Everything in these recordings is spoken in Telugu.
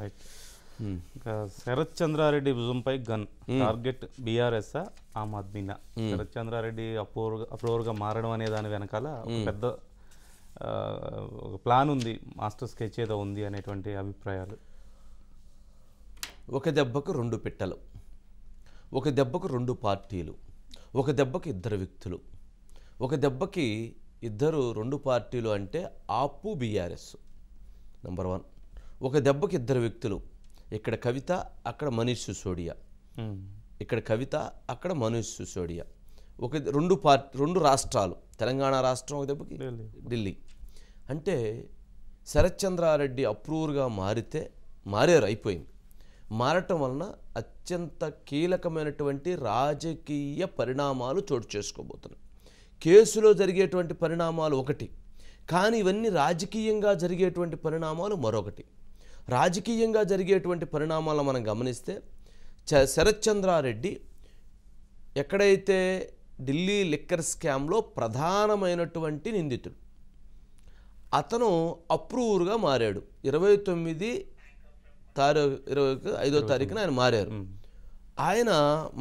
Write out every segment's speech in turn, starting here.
Right hmm. ఇంకా శరత్ చంద్రారెడ్డి భుజంపై gun target hmm. BRS Aam ఆద్మీనా hmm. శరత్ చంద్రారెడ్డి అప్రూవర్ అప్రూవర్గా మారడం అనే దాని వెనకాల పెద్ద ఒక ప్లాన్ ఉంది మాస్టర్ స్కెచ్ ఏదో ఉంది అనేటువంటి అభిప్రాయాలు ఒక దెబ్బకు రెండు పిట్టలు ఒక దెబ్బకు రెండు పార్టీలు ఒక దెబ్బకి ఇద్దరు వ్యక్తులు ఒక దెబ్బకి ఇద్దరు రెండు పార్టీలు అంటే ఆపు బీఆర్ఎస్ నెంబర్ వన్ ఒక దెబ్బకి ఇద్దరు వ్యక్తులు ఇక్కడ కవిత అక్కడ మనీష్ సిసోడియా ఇక్కడ కవిత అక్కడ మనీష్ సిసోడియా ఒక రెండు పార్టీ రెండు రాష్ట్రాలు తెలంగాణ రాష్ట్రం ఒక దెబ్బకి ఢిల్లీ అంటే శరత్చంద్రారెడ్డి అప్రూవర్గా మారితే మారారు అయిపోయింది మారటం వలన అత్యంత కీలకమైనటువంటి రాజకీయ పరిణామాలు చోటు చేసుకోబోతున్నాయి కేసులో జరిగేటువంటి పరిణామాలు ఒకటి కానీ ఇవన్నీ రాజకీయంగా జరిగేటువంటి పరిణామాలు మరొకటి రాజకీయంగా జరిగేటువంటి పరిణామాలను మనం గమనిస్తే చ శరత్చంద్రారెడ్డి ఎక్కడైతే ఢిల్లీ లిక్కర్ స్కామ్లో ప్రధానమైనటువంటి నిందితుడు అతను అప్రూవర్గా మారాడు ఇరవై తొమ్మిది తారీఖు ఇరవై ఐదో తారీఖున ఆయన మారారు ఆయన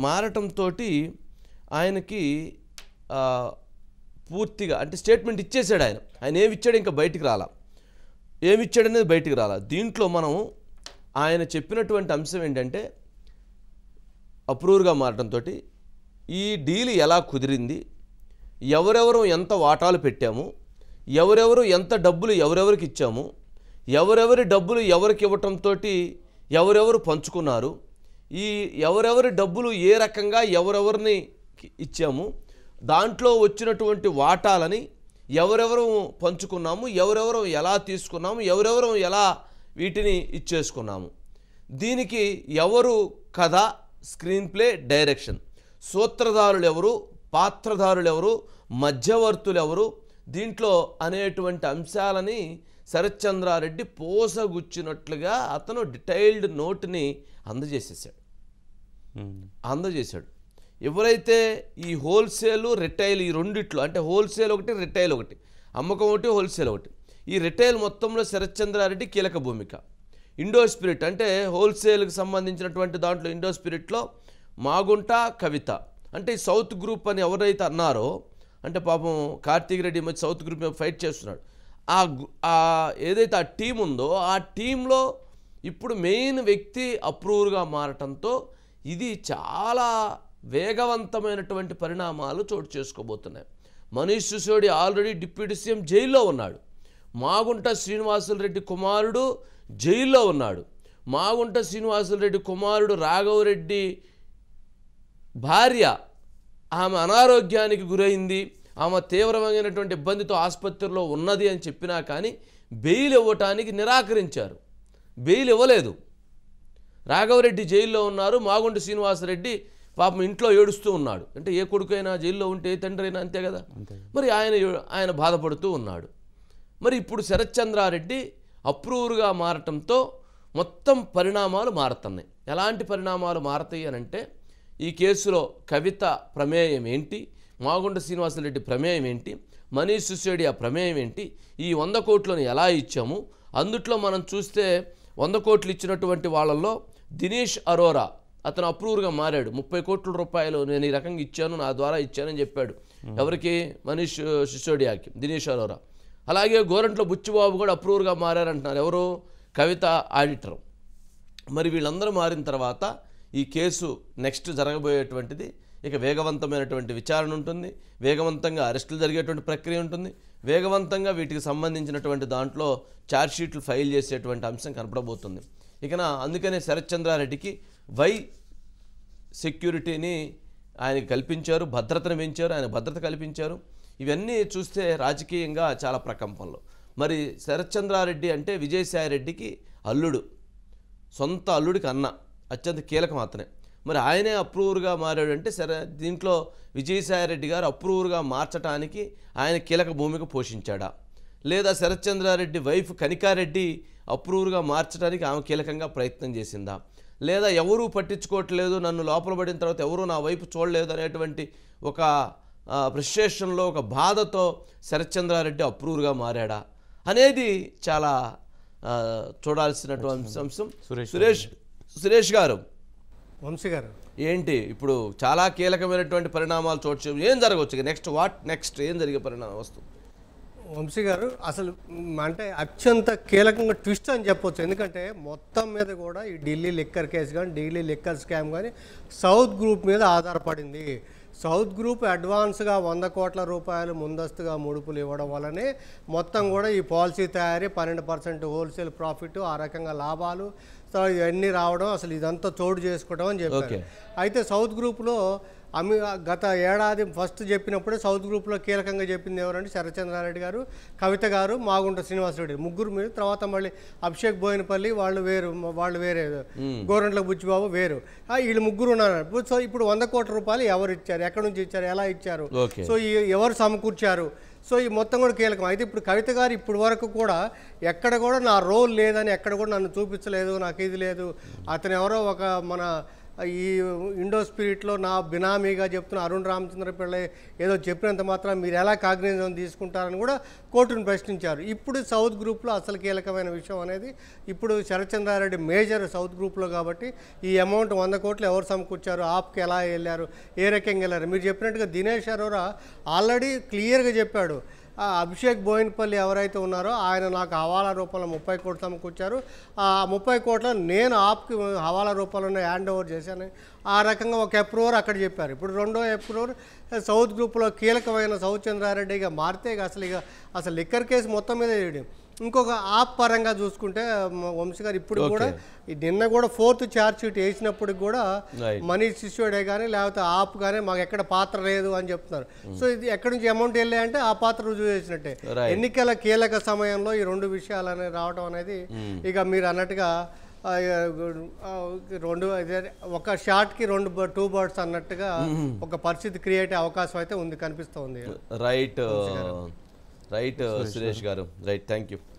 మారటంతో ఆయనకి పూర్తిగా అంటే స్టేట్మెంట్ ఇచ్చేసాడు ఆయన ఆయన ఏమి ఇచ్చాడు ఇంకా బయటికి రాలా ఏమిచ్చాడనేది బయటికి రాలా దీంట్లో మనం ఆయన చెప్పినటువంటి అంశం ఏంటంటే అప్రూవ్గా మారడంతో ఈ డీల్ ఎలా కుదిరింది ఎవరెవరు ఎంత వాటాలు పెట్టాము ఎవరెవరు ఎంత డబ్బులు ఎవరెవరికి ఇచ్చాము ఎవరెవరి డబ్బులు ఎవరికి ఇవ్వటంతో ఎవరెవరు పంచుకున్నారు ఈ ఎవరెవరి డబ్బులు ఏ రకంగా ఎవరెవరిని ఇచ్చాము దాంట్లో వచ్చినటువంటి వాటాలని ఎవరెవరు పంచుకున్నాము ఎవరెవరం ఎలా తీసుకున్నాము ఎవరెవరం ఎలా వీటిని ఇచ్చేసుకున్నాము దీనికి ఎవరు కథ స్క్రీన్ ప్లే డైరెక్షన్ సూత్రధారులు ఎవరు పాత్రధారులు ఎవరు మధ్యవర్తులు ఎవరు దీంట్లో అనేటువంటి అంశాలని శరత్చంద్రారెడ్డి పోసగుచ్చినట్లుగా అతను డిటైల్డ్ నోట్ని అందజేసేసాడు అందజేశాడు ఎవరైతే ఈ హోల్సేల్ రిటైల్ ఈ రెండిట్లో అంటే హోల్సేల్ ఒకటి రిటైల్ ఒకటి అమ్మకం ఒకటి హోల్సేల్ ఒకటి ఈ రిటైల్ మొత్తంలో శరత్చంద్రారెడ్డి కీలక భూమిక ఇండో స్పిరిట్ అంటే హోల్సేల్కి సంబంధించినటువంటి దాంట్లో ఇండో స్పిరిట్లో మాగుంట కవిత అంటే సౌత్ గ్రూప్ అని ఎవరైతే అన్నారో అంటే పాపం కార్తీక్ రెడ్డి మధ్య సౌత్ గ్రూప్ ఫైట్ చేస్తున్నాడు ఆ ఏదైతే ఆ టీం ఉందో ఆ టీంలో ఇప్పుడు మెయిన్ వ్యక్తి అప్రూవర్గా మారటంతో ఇది చాలా వేగవంతమైనటువంటి పరిణామాలు చోటు చేసుకోబోతున్నాయి Manish Sisodia already deputy CM జైల్లో ఉన్నాడు మాగుంట శ్రీనివాసులు రెడ్డి కుమారుడు జైల్లో ఉన్నాడు మాగుంట శ్రీనివాసులు రెడ్డి కుమారుడు రాఘవరెడ్డి భార్య ఆమె అనారోగ్యానికి గురైంది ఆమె తీవ్రమైనటువంటి ఇబ్బందితో ఆసుపత్రిలో ఉన్నది అని చెప్పినా కానీ బెయిల్ ఇవ్వటానికి నిరాకరించారు బెయిల్ ఇవ్వలేదు రాఘవరెడ్డి జైల్లో ఉన్నారు మాగుంట శ్రీనివాసరెడ్డి పాపం ఇంట్లో ఏడుస్తూ ఉన్నాడు అంటే ఏ కొడుకైనా జైల్లో ఉంటే ఏ అయినా అంతే కదా మరి ఆయన ఆయన బాధపడుతూ ఉన్నాడు మరి ఇప్పుడు శరత్చంద్రారెడ్డి అప్రూవర్గా మారటంతో మొత్తం పరిణామాలు మారుతున్నాయి ఎలాంటి పరిణామాలు మారతాయి అంటే ఈ కేసులో కవిత ప్రమేయం ఏంటి మాగుండ శ్రీనివాసరెడ్డి ప్రమేయం ఏంటి మనీష్ ఆ ప్రమేయం ఏంటి ఈ వంద కోట్లను ఎలా ఇచ్చాము అందుట్లో మనం చూస్తే వంద కోట్లు ఇచ్చినటువంటి వాళ్ళల్లో దినేష్ అరోరా అతను అప్రూవర్గా మారాడు ముప్పై కోట్ల రూపాయలు నేను ఈ రకంగా ఇచ్చాను నా ద్వారా ఇచ్చానని చెప్పాడు ఎవరికి మనీష్ సిసోడియాకి దినేష్ అరోరా అలాగే గోరంట్లో బుచ్చిబాబు కూడా అప్రూవర్గా మారారంటున్నారు ఎవరు కవిత ఆడిటర్ మరి వీళ్ళందరూ మారిన తర్వాత ఈ కేసు నెక్స్ట్ జరగబోయేటువంటిది ఇక వేగవంతమైనటువంటి విచారణ ఉంటుంది వేగవంతంగా అరెస్టులు జరిగేటువంటి ప్రక్రియ ఉంటుంది వేగవంతంగా వీటికి సంబంధించినటువంటి దాంట్లో ఛార్జ్షీట్లు ఫైల్ చేసేటువంటి అంశం కనపడబోతుంది ఇక అందుకనే శరత్చంద్రారెడ్డికి వై సెక్యూరిటీని ఆయన కల్పించారు భద్రతను పెంచారు ఆయన భద్రత కల్పించారు ఇవన్నీ చూస్తే రాజకీయంగా చాలా ప్రకంపనలు మరి శరత్చంద్రారెడ్డి అంటే విజయసాయిరెడ్డికి అల్లుడు సొంత అల్లుడికి అన్న అత్యంత కీలక మాత్రమే మరి ఆయనే అప్రూవర్గా మారాడు అంటే సరే దీంట్లో విజయసాయిరెడ్డి గారు అప్రూవర్గా మార్చడానికి ఆయన కీలక భూమిక పోషించాడా లేదా శరత్చంద్రారెడ్డి వైఫ్ కనికారెడ్డి అప్రూవర్గా మార్చడానికి ఆమె కీలకంగా ప్రయత్నం చేసిందా లేదా ఎవరూ పట్టించుకోవట్లేదు నన్ను లోపల పడిన తర్వాత ఎవరూ నా వైపు చూడలేదు అనేటువంటి ఒక ఫ్రస్ట్రేషన్లో ఒక బాధతో శరత్చంద్రారెడ్డి అప్రూవ్గా మారాడా అనేది చాలా చూడాల్సినటువంటి అంశం సురేష్ సురేష్ గారు వంశీ గారు ఏంటి ఇప్పుడు చాలా కీలకమైనటువంటి పరిణామాలు చోటు ఏం జరగవచ్చు నెక్స్ట్ వాట్ నెక్స్ట్ ఏం జరిగే పరిణామం వస్తుంది వంశీ గారు అసలు అంటే అత్యంత కీలకంగా ట్విస్ట్ అని చెప్పొచ్చు ఎందుకంటే మొత్తం మీద కూడా ఈ ఢిల్లీ లిక్కర్ కేసు కానీ ఢిల్లీ లిక్కర్ స్కామ్ కానీ సౌత్ గ్రూప్ మీద ఆధారపడింది సౌత్ గ్రూప్ అడ్వాన్స్గా వంద కోట్ల రూపాయలు ముందస్తుగా ముడుపులు ఇవ్వడం వల్లనే మొత్తం కూడా ఈ పాలసీ తయారీ పన్నెండు పర్సెంట్ హోల్సేల్ ప్రాఫిట్ ఆ రకంగా లాభాలు ఇవన్నీ రావడం అసలు ఇదంతా చోటు చేసుకోవడం అని చెప్పారు అయితే సౌత్ గ్రూప్లో అమి గత ఏడాది ఫస్ట్ చెప్పినప్పుడే సౌత్ గ్రూప్లో కీలకంగా చెప్పింది ఎవరంటే శరత్చంద్రారెడ్డి గారు కవిత గారు మాగుంట శ్రీనివాసరెడ్డి ముగ్గురు మీరు తర్వాత మళ్ళీ అభిషేక్ బోయినపల్లి వాళ్ళు వేరు వాళ్ళు వేరే గోరంట్ల బుచ్చిబాబు వేరు వీళ్ళు ముగ్గురు ఉన్నారు సో ఇప్పుడు వంద కోట్ల రూపాయలు ఎవరు ఇచ్చారు ఎక్కడి నుంచి ఇచ్చారు ఎలా ఇచ్చారు సో ఎవరు సమకూర్చారు సో ఈ మొత్తం కూడా కీలకం అయితే ఇప్పుడు కవిత గారు ఇప్పుడు వరకు కూడా ఎక్కడ కూడా నా రోల్ లేదని ఎక్కడ కూడా నన్ను చూపించలేదు నాకు ఇది లేదు అతను ఎవరో ఒక మన ఈ ఇండో స్పిరిట్లో నా బినామీగా చెప్తున్న అరుణ్ రామచంద్ర పిల్ల ఏదో చెప్పినంత మాత్రం మీరు ఎలా కాగ్నిజం తీసుకుంటారని కూడా కోర్టును ప్రశ్నించారు ఇప్పుడు సౌత్ గ్రూప్లో అసలు కీలకమైన విషయం అనేది ఇప్పుడు శరత్చంద్రారెడ్డి మేజర్ సౌత్ గ్రూప్లో కాబట్టి ఈ అమౌంట్ వంద కోట్లు ఎవరు సమకూర్చారు ఆప్కి ఎలా వెళ్ళారు ఏ రకంగా వెళ్ళారు మీరు చెప్పినట్టుగా దినేష్ అరోరా ఆల్రెడీ క్లియర్గా చెప్పాడు అభిషేక్ బోయిన్పల్లి ఎవరైతే ఉన్నారో ఆయన నాకు హవాలా రూపంలో ముప్పై కోట్ల సమకూర్చారు ఆ ముప్పై కోట్ల నేను ఆప్కి హవాలా రూపంలోనే హ్యాండ్ ఓవర్ చేశాను ఆ రకంగా ఒక అప్రూవర్ అక్కడ చెప్పారు ఇప్పుడు రెండో అప్రూవర్ సౌత్ గ్రూప్లో కీలకమైన సౌత్ చంద్రారెడ్డిగా మారితే అసలు ఇక అసలు లిక్కర్ కేసు మొత్తం మీద చేయడం ఇంకొక ఆప్ పరంగా చూసుకుంటే వంశీ గారు ఇప్పుడు కూడా నిన్న కూడా ఫోర్త్ ఛార్జ్ షీట్ వేసినప్పుడు కూడా మనీ సిసోడే కానీ లేకపోతే ఆప్ కానీ మాకు ఎక్కడ పాత్ర లేదు అని చెప్తున్నారు సో hmm. ఇది ఎక్కడి నుంచి అమౌంట్ వెళ్ళాయంటే ఆ పాత్ర రుజువు చేసినట్టే ఎన్నికల కీలక సమయంలో ఈ రెండు విషయాలు అనేది రావడం hmm. అనేది ఇక మీరు అన్నట్టుగా రెండు ఒక కి రెండు టూ బర్డ్స్ అన్నట్టుగా hmm. ఒక పరిస్థితి క్రియేట్ అవకాశం అయితే ఉంది కనిపిస్తుంది రైట్ రైట్ సురేష్ గారు రైట్ థ్యాంక్ యూ